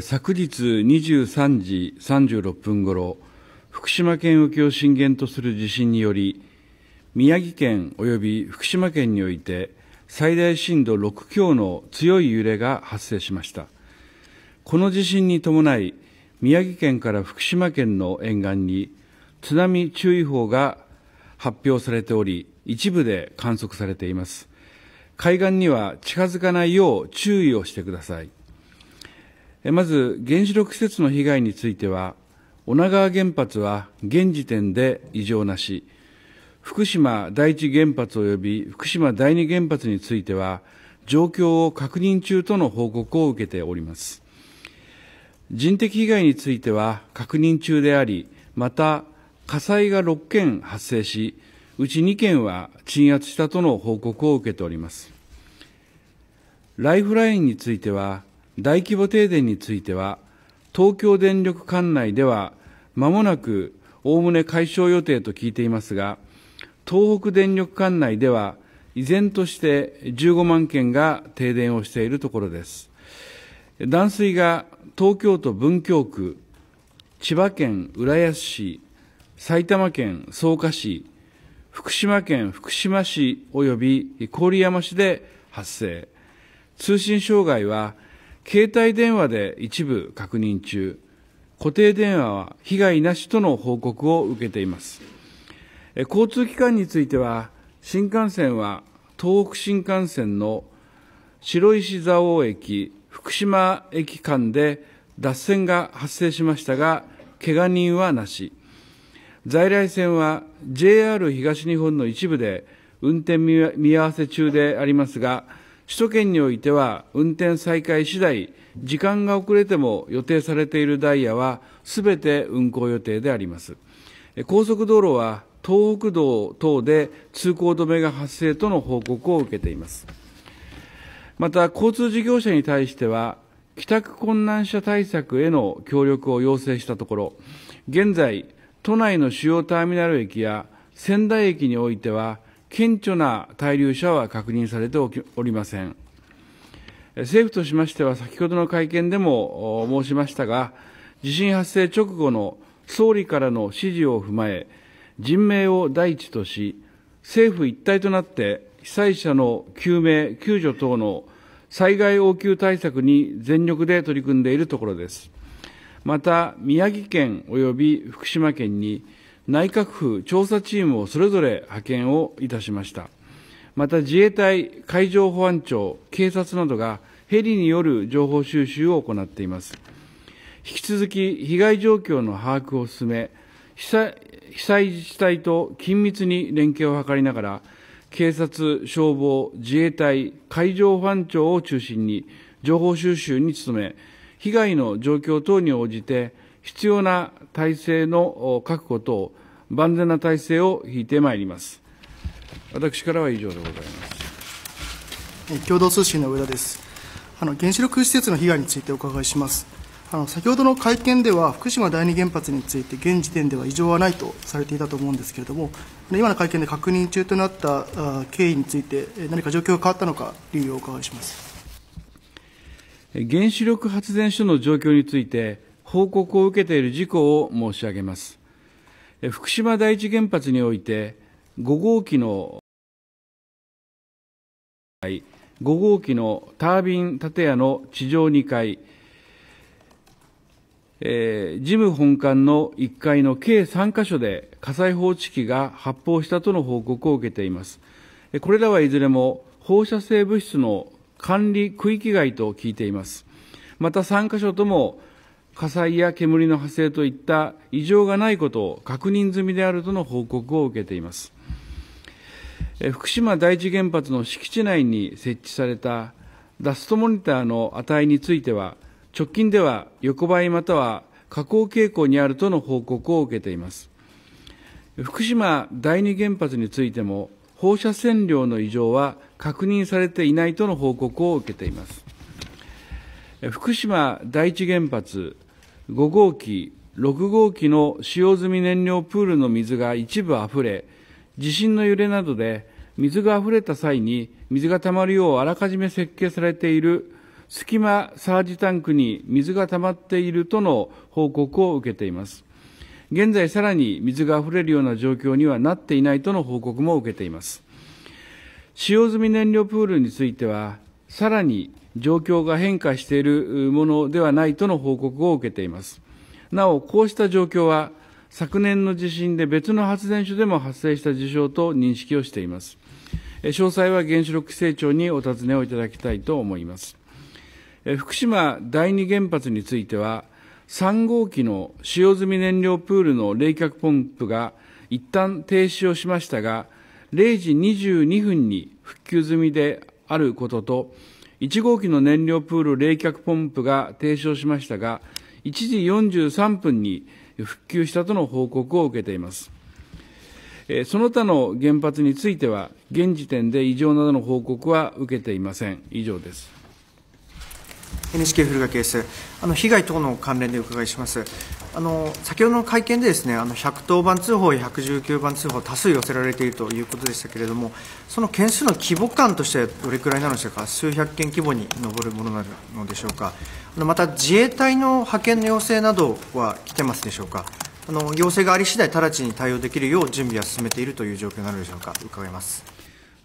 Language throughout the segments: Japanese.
昨日23時36分ごろ、福島県沖を震源とする地震により、宮城県及び福島県において、最大震度6強の強い揺れが発生しました。この地震に伴い、宮城県から福島県の沿岸に津波注意報が発表されており、一部で観測されています。海岸には近づかないよう注意をしてください。まず、原子力施設の被害については、女川原発は現時点で異常なし、福島第一原発及び福島第二原発については、状況を確認中との報告を受けております。人的被害については確認中であり、また火災が6件発生し、うち2件は鎮圧したとの報告を受けております。ライフラインについては、大規模停電については、東京電力管内では、まもなくおおむね解消予定と聞いていますが、東北電力管内では、依然として15万件が停電をしているところです。断水が東京都文京区、千葉県浦安市、埼玉県草加市、福島県福島市及び郡山市で発生。通信障害は、携帯電話で一部確認中、固定電話は被害なしとの報告を受けています。交通機関については、新幹線は東北新幹線の白石蔵王駅、福島駅間で脱線が発生しましたが、けが人はなし。在来線は JR 東日本の一部で運転見合わせ中でありますが、首都圏においては運転再開次第、時間が遅れても予定されているダイヤはすべて運行予定であります。高速道路は東北道等で通行止めが発生との報告を受けています。また、交通事業者に対しては、帰宅困難者対策への協力を要請したところ、現在、都内の主要ターミナル駅や仙台駅においては顕著な滞留者は確認されておりません政府としましては先ほどの会見でも申しましたが地震発生直後の総理からの指示を踏まえ人命を第一とし政府一体となって被災者の救命救助等の災害応急対策に全力で取り組んでいるところですまた宮城県及び福島県に内閣府調査チームをそれぞれ派遣をいたしましたまた自衛隊海上保安庁警察などがヘリによる情報収集を行っています引き続き被害状況の把握を進め被災被災自治体と緊密に連携を図りながら警察、消防、自衛隊、海上保安庁を中心に情報収集に努め被害の状況等に応じて、必要な体制の確保等、万全な体制を引いてまいります。私からは以上でございます。共同通信の上田です。あの原子力施設の被害についてお伺いします。あの先ほどの会見では、福島第二原発について、現時点では異常はないとされていたと思うんですけれども、今の会見で確認中となった経緯について、何か状況が変わったのか、理由をお伺いします。原子力発電所の状況について報告を受けている事項を申し上げます。福島第一原発において5号機の5号機のタービン建屋の地上2階、えー、事務本館の1階の計3カ所で火災報知器が発砲したとの報告を受けています。これらはいずれも放射性物質の管理区域外と聞いています。また3カ所とも火災や煙の発生といった異常がないことを確認済みであるとの報告を受けています。福島第一原発の敷地内に設置されたダストモニターの値については、直近では横ばいまたは下降傾向にあるとの報告を受けています。福島第二原発についても、放射線量の異常は確認されていないとの報告を受けています。福島第一原発5号機、6号機の使用済み燃料プールの水が一部あふれ、地震の揺れなどで水があふれた際に水が溜まるようあらかじめ設計されている隙間サージタンクに水が溜まっているとの報告を受けています。現在さらに水があふれるような状況にはなっていないとの報告も受けています。使用済み燃料プールについては、さらに状況が変化しているものではないとの報告を受けています。なお、こうした状況は、昨年の地震で別の発電所でも発生した事象と認識をしています。詳細は原子力規制庁にお尋ねをいただきたいと思います。福島第二原発については、3号機の使用済み燃料プールの冷却ポンプが一旦停止をしましたが、0時22分に復旧済みであることと、1号機の燃料プール冷却ポンプが停止をしましたが、1時43分に復旧したとの報告を受けています。その他の原発については、現時点で異常などの報告は受けていません。以上です。NHK 古賀です。あの被害等の関連で伺いします。あの先ほどの会見でですね、あの110番通報や119番通報多数寄せられているということでしたけれども、その件数の規模感としてどれくらいなのでしょうか。数百件規模に上るものなのでしょうか。あのまた自衛隊の派遣の要請などは来てますでしょうか。あの要請があり次第直ちに対応できるよう準備は進めているという状況なのでしょうか。伺います。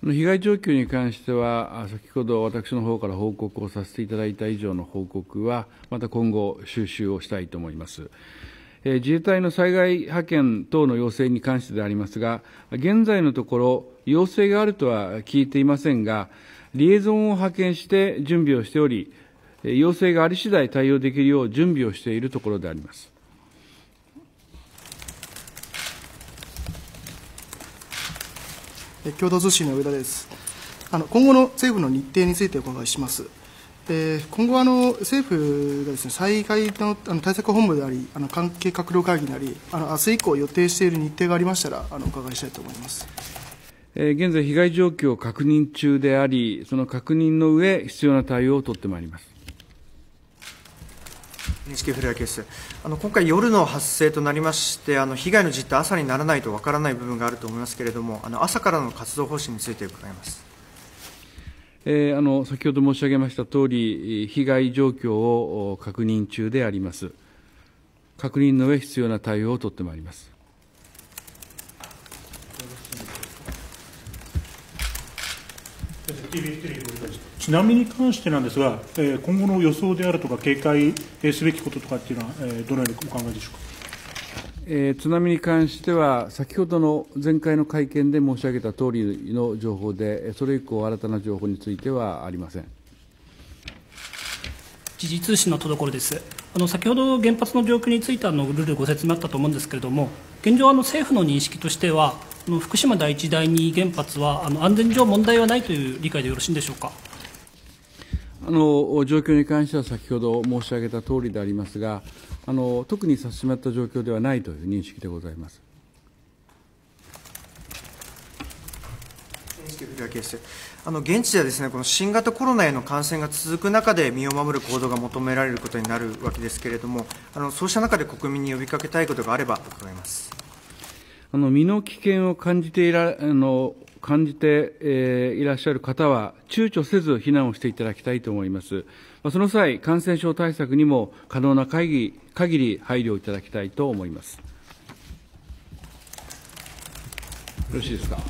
被害状況に関しては、先ほど私の方から報告をさせていただいた以上の報告は、また今後、収集をしたいと思います。自衛隊の災害派遣等の要請に関してでありますが、現在のところ、要請があるとは聞いていませんが、リエゾンを派遣して準備をしており、要請があり次第対応できるよう準備をしているところであります。共同通信の上田ですあの今後の政府の日程についてお伺いしますえ今後あの、政府がです、ね、災害のあの対策本部であり、あの関係閣僚会議なり、あの明日以降予定している日程がありましたら、あのお伺いしたいと思います。現在、被害状況を確認中であり、その確認の上、必要な対応を取ってまいります。NHK フレアケースあの今回、夜の発生となりましてあの被害の実態、朝にならないとわからない部分があると思いますけれどもあの朝からの活動方針について伺います。えー、あの先ほど申し上げましたとおり、被害状況を確認中であります。確認の上、必要な対応を取ってまいります。津波に関してなんですが、えー、今後の予想であるとか、警戒すべきこととかっていうのは、えー、どのようにお考えでしょうか、えー、津波に関しては、先ほどの前回の会見で申し上げた通りの情報で、それ以降、新たな情報についてはありません時事通信のところです。あの先ほど原発の状況についてあのルールご説明あったと思うんですけれども、現状あの政府の認識としてはの福島第一第二原発はあの安全上問題はないという理解でよろしいんでしょうか。あの状況に関しては先ほど申し上げたとおりでありますが、あの特に差し迫った状況ではないという認識でございます。あの現地ではですねこの新型コロナへの感染が続く中で身を守る行動が求められることになるわけですけれども、あのそうした中で国民に呼びかけたいことがあれば伺います。あの身の危険を感じていらあの感じて、えー、いらっしゃる方は、躊躇せず避難をしていただきたいと思います。まあ、その際、感染症対策にも可能な会議限り配慮いただきたいと思います。よろしいですか。はい